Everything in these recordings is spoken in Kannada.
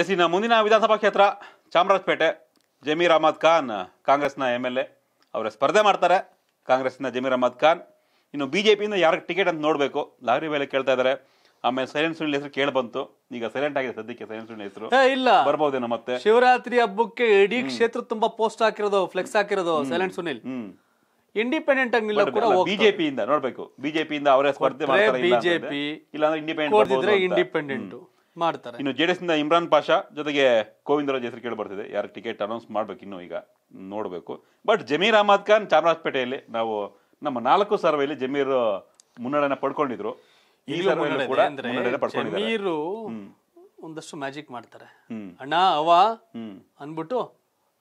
ಎಸ್ ಇನ್ನು ಮುಂದಿನ ವಿಧಾನಸಭಾ ಕ್ಷೇತ್ರ ಚಾಮರಾಜಪೇಟೆ ಜಮೀರ್ ಅಹಮದ್ ಖಾನ್ ಕಾಂಗ್ರೆಸ್ನ ಎಮ್ ಎಲ್ ಎ ಅವರ ಸ್ಪರ್ಧೆ ಮಾಡ್ತಾರೆ ಕಾಂಗ್ರೆಸ್ನ ಜಮೀರ್ ಅಹಮದ್ ಖಾನ್ ಇನ್ನು ಬಿ ಜೆ ಪಿಯಿಂದ ಯಾರಿಗೆ ಟಿಕೆಟ್ ಅಂತ ನೋಡಬೇಕು ಲಾರಿ ಮೇಲೆ ಕೇಳ್ತಾ ಇದ್ದಾರೆ ಆಮೇಲೆ ಸೈಲೆಂಟ್ ಸುಳ್ಳಿ ಹೆಸರು ಕೇಳಿ ಬಂತು ಈಗ ಸೈಲೆಂಟ್ ಆಗಿದೆ ಸದ್ಯಕ್ಕೆ ಸೈಲೆಂಟ್ ಸುನಿಲ್ ಹೆಸರು ಇಲ್ಲ ಬರ್ಬೋದೇನೋ ಮತ್ತೆ ಶಿವರಾತ್ರಿ ಹಬ್ಬಕ್ಕೆ ಇಡೀ ಕ್ಷೇತ್ರ ತುಂಬಾ ಪೋಸ್ಟ್ ಹಾಕಿರೋದು ಫ್ಲೆಕ್ಸ್ ಹಾಕಿರೋದು ಸೈಲೆಂಟ್ ಸುನಿಲ್ ಇಂಡಿಪೆಂಡೆಂಟ್ ಆಗಿ ಬಿಜೆಪಿ ಇಂದ ನೋಡ್ಬೇಕು ಬಿಜೆಪಿ ಇಂದ ಅವರೇ ಸ್ಪರ್ಧೆ ಮಾಡ್ತಾರೆ ಬಿಜೆಪಿ ಇಲ್ಲ ಇಂಡಿಪೆಂಡೆಂಟ್ ಇಂಡಿಪೆಂಡೆಂಟ್ ಮಾಡ್ತಾರೆ ಇನ್ನು ಜೆಡಿಎಸ್ ನಿಂದ ಇಮ್ರಾನ್ ಪಾಷಾ ಜೊತೆಗೆ ರಾಜ್ ಹೆಸರು ಕೇಳಿ ಬರ್ತಿದೆ ಯಾರು ಟಿಕೆಟ್ ಅನೌನ್ಸ್ ಮಾಡ್ಬೇಕು ಇನ್ನು ಈಗ ನೋಡಬೇಕು ಬಟ್ ಜಮೀರ್ ಅಹಮದ್ ಖಾನ್ ಚಾಮರಾಜಪೇಟೆಯಲ್ಲಿ ನಾವು ನಮ್ಮ ನಾಲ್ಕು ಸರ್ವೆಯಲ್ಲಿ ಜಮೀರ್ ಮುನ್ನಡನ ಪಡ್ಕೊಂಡಿದ್ರು ಒಂದಷ್ಟು ಮ್ಯಾಜಿಕ್ ಮಾಡ್ತಾರೆ ಅಣ್ಣ ಅವ ಅನ್ಬಿಟ್ಟು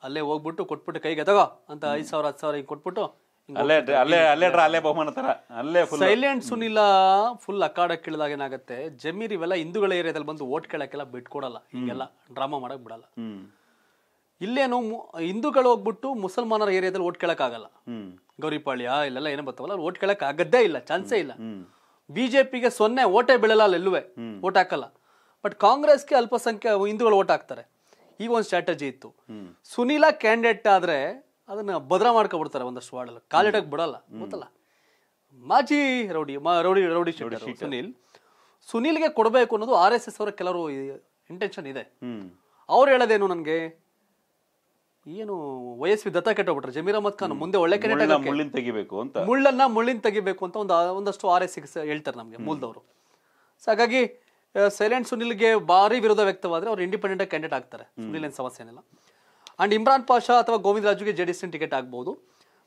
ಅಲ್ಲೇ ಹೋಗ್ಬಿಟ್ಟು ಕೊಟ್ಬಿಟ್ಟು ಕೈಗೆ ತಗೋ ಅಂತ ಐದ್ ಸಾವಿರ ಹತ್ತು ಸಾವಿರ ಕೊಟ್ಬಿಟ್ಟು ಅಲ್ಲೇ ಅಲ್ಲೇ ಅಲ್ಲೇ ಬಹುಮಾನ ತರ ಅಲ್ಲೇ ಸೈಲೆಂಟ್ ಸುನಿಲಾ ಫುಲ್ ಅಖಾಡಕ್ಕೆ ಏನಾಗುತ್ತೆ ಜಮೀರ್ ಇವೆಲ್ಲ ಹಿಂದೂಗಳ ಏರಿಯಾದಲ್ಲಿ ಬಂದು ಓಟ್ ಕೇಳಕ್ಕೆಲ್ಲ ಬಿಟ್ಕೊಡಲ್ಲ ಹಿಂಗೆಲ್ಲ ಡ್ರಾಮಾ ಮಾಡಕ್ ಬಿಡಲ್ಲ ಇಲ್ಲೇನು ಹಿಂದೂಗಳು ಹೋಗ್ಬಿಟ್ಟು ಮುಸಲ್ಮಾನರ ಏರಿಯಾದಲ್ಲಿ ಓಟ್ ಆಗಲ್ಲ ಗೌರಿಪಾಳ್ಯ ಇಲ್ಲೆಲ್ಲ ಏನೋ ಬರ್ತಾವಲ್ಲ ಓಟ್ ಕೇಳಕ್ ಆಗದ್ದೇ ಇಲ್ಲ ಚಾನ್ಸೇ ಇಲ್ಲ ಬಿಜೆಪಿಗೆ ಸೊನ್ನೆ ಓಟೇ ಬೀಳಲ್ಲ ಅಲ್ಲಿ ಓಟ್ ಹಾಕಲ್ಲ ಬಟ್ ಕಾಂಗ್ರೆಸ್ಗೆ ಅಲ್ಪಸಂಖ್ಯಾ ಹಿಂದೂಗಳು ಓಟ್ ಹಾಕ್ತಾರೆ ಈಗ ಒಂದು ಸ್ಟ್ರಾಟಜಿ ಇತ್ತು ಸುನೀಲ ಕ್ಯಾಂಡಿಡೇಟ್ ಆದ್ರೆ ಅದನ್ನ ಭದ್ರ ಮಾಡ್ಕೊಬಿಡ್ತಾರೆ ಒಂದಷ್ಟು ವಾರ್ಡಲ್ಲಿ ಕಾಲಿಡಕ್ಕೆ ಬಿಡಲ್ಲ ಗೊತ್ತಲ್ಲ ಮಾಜಿ ರೌಡಿ ರೌಡಿ ರೌಡಿ ಸುನೀಲ್ ಸುನೀಲ್ಗೆ ಕೊಡಬೇಕು ಅನ್ನೋದು ಆರ್ ಎಸ್ ಎಸ್ ಅವರ ಕೆಲವರು ಇಂಟೆನ್ಷನ್ ಇದೆ ಅವ್ರು ಹೇಳೋದೇನು ನನಗೆ ಏನು ವಯಸ್ವಿ ದತ್ತ ಕೆಟ್ಟೋಗ್ಬಿಟ್ರೆ ಜಮೀರ್ ಅಹಮದ್ ಖಾನ್ ಮುಂದೆ ಒಳ್ಳೆ ಮುಳ್ಳಿನ ತೆಗಿಬೇಕು ಅಂತ ಮುಳ್ಳನ್ನ ಮುಳ್ಳಿನ ತೆಗಿಬೇಕು ಅಂತ ಒಂದು ಒಂದಷ್ಟು ಆರ್ ಎಸ್ ಹೇಳ್ತಾರೆ ನಮಗೆ ಮೂಲದವರು ಸೊ ಹಾಗಾಗಿ ಸೈಲೆಂಟ್ ಸುನಿಲ್ಗೆ ಭಾರಿ ವಿರೋಧ ವ್ಯಕ್ತವಾದ್ರೆ ಅವ್ರು ಇಂಡಿಪೆಂಡೆಂಟ್ ಕ್ಯಾಂಡಿಡೇಟ್ ಆಗ್ತಾರೆ ಸುನಿಲ್ ಏನು ಸಮಸ್ಯೆ ಏನಿಲ್ಲ ಆ್ಯಂಡ್ ಇಮ್ರಾನ್ ಪಾಷಾ ಅಥವಾ ಗೋವಿಂದ ರಾಜುಗೆ ಜೆ ಡಿ ಎಸ್ನ ಟಿಕೆಟ್ ಆಗ್ಬೋದು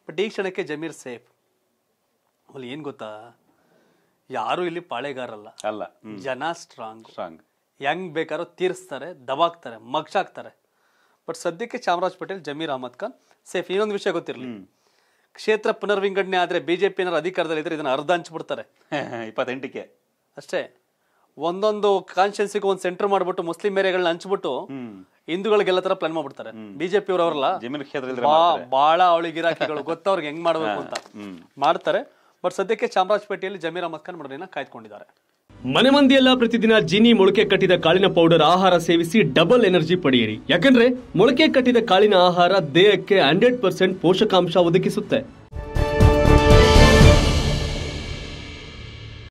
ಬಟ್ ಈ ಕ್ಷಣಕ್ಕೆ ಜಮೀರ್ ಸೇಫ್ ಅಲ್ಲಿ ಏನು ಗೊತ್ತಾ ಯಾರು ಇಲ್ಲಿ ಪಾಳೆಗಾರಲ್ಲ ಅಲ್ಲ ಜನ ಸ್ಟ್ರಾಂಗ್ ಸ್ಟ್ರಾಂಗ್ ಹೆಂಗ್ ಬೇಕಾದ್ರೂ ತೀರಿಸ್ತಾರೆ ದಬಾಕ್ತಾರೆ ಮಗ್ಸಾಕ್ತಾರೆ ಬಟ್ ಸದ್ಯಕ್ಕೆ ಚಾಮರಾಜ್ ಪಟೇಲ್ ಜಮೀರ್ ಅಹಮದ್ ಖಾನ್ ಸೇಫ್ ಇನ್ನೊಂದು ವಿಷಯ ಗೊತ್ತಿರಲಿ ಕ್ಷೇತ್ರ ಪುನರ್ವಿಂಗಡಣೆ ಆದರೆ ಬಿಜೆಪಿ ಪಿನಾರ ಅಧಿಕಾರದಲ್ಲಿ ಇದ್ರೆ ಇದನ್ನು ಅರ್ಧ ಹಂಚ್ಬಿಡ್ತಾರೆ ಇಪ್ಪತ್ತೆಂಟಕ್ಕೆ ಅಷ್ಟೇ ಒಂದೊಂದು ಕಾನ್ಸ್ಟಿಟ್ಯೂನ್ಸಿಗೂ ಒಂದು ಸೆಂಟರ್ ಮಾಡಿಬಿಟ್ಟು ಮುಸ್ಲಿಂ ಏರಿಯಾಗಳನ್ನ ಹಂಚ್ಬಿಟ್ಟು ಹಿಂದೂಗಳಿಗೆಲ್ಲ ತರ ಪ್ಲಾನ್ ಮಾಡ್ಬಿಡ್ತಾರೆ ಬಿಜೆಪಿ ಅವರಲ್ಲ ಬಹಳ ಅವಳಿಗಿರಾಕಿಗಳು ಗೊತ್ತವ್ರಿಗೆ ಹೆಂಗ್ ಮಾಡ್ಬೇಕು ಅಂತ ಮಾಡ್ತಾರೆ ಬಟ್ ಸದ್ಯಕ್ಕೆ ಚಾಮರಾಜಪೇಟೆಯಲ್ಲಿ ಜಮೀರ ಮಕ್ಕನ್ ಖಾನ್ ಕಾಯ್ದುಕೊಂಡಿದ್ದಾರೆ ಮನೆ ಮಂದಿಯೆಲ್ಲ ಪ್ರತಿದಿನ ಜೀನಿ ಮೊಳಕೆ ಕಟ್ಟಿದ ಕಾಳಿನ ಪೌಡರ್ ಆಹಾರ ಸೇವಿಸಿ ಡಬಲ್ ಎನರ್ಜಿ ಪಡೆಯಿರಿ ಯಾಕಂದ್ರೆ ಮೊಳಕೆ ಕಟ್ಟಿದ ಕಾಳಿನ ಆಹಾರ ದೇಹಕ್ಕೆ ಹಂಡ್ರೆಡ್ ಪರ್ಸೆಂಟ್ ಪೋಷಕಾಂಶ ಒದಗಿಸುತ್ತೆ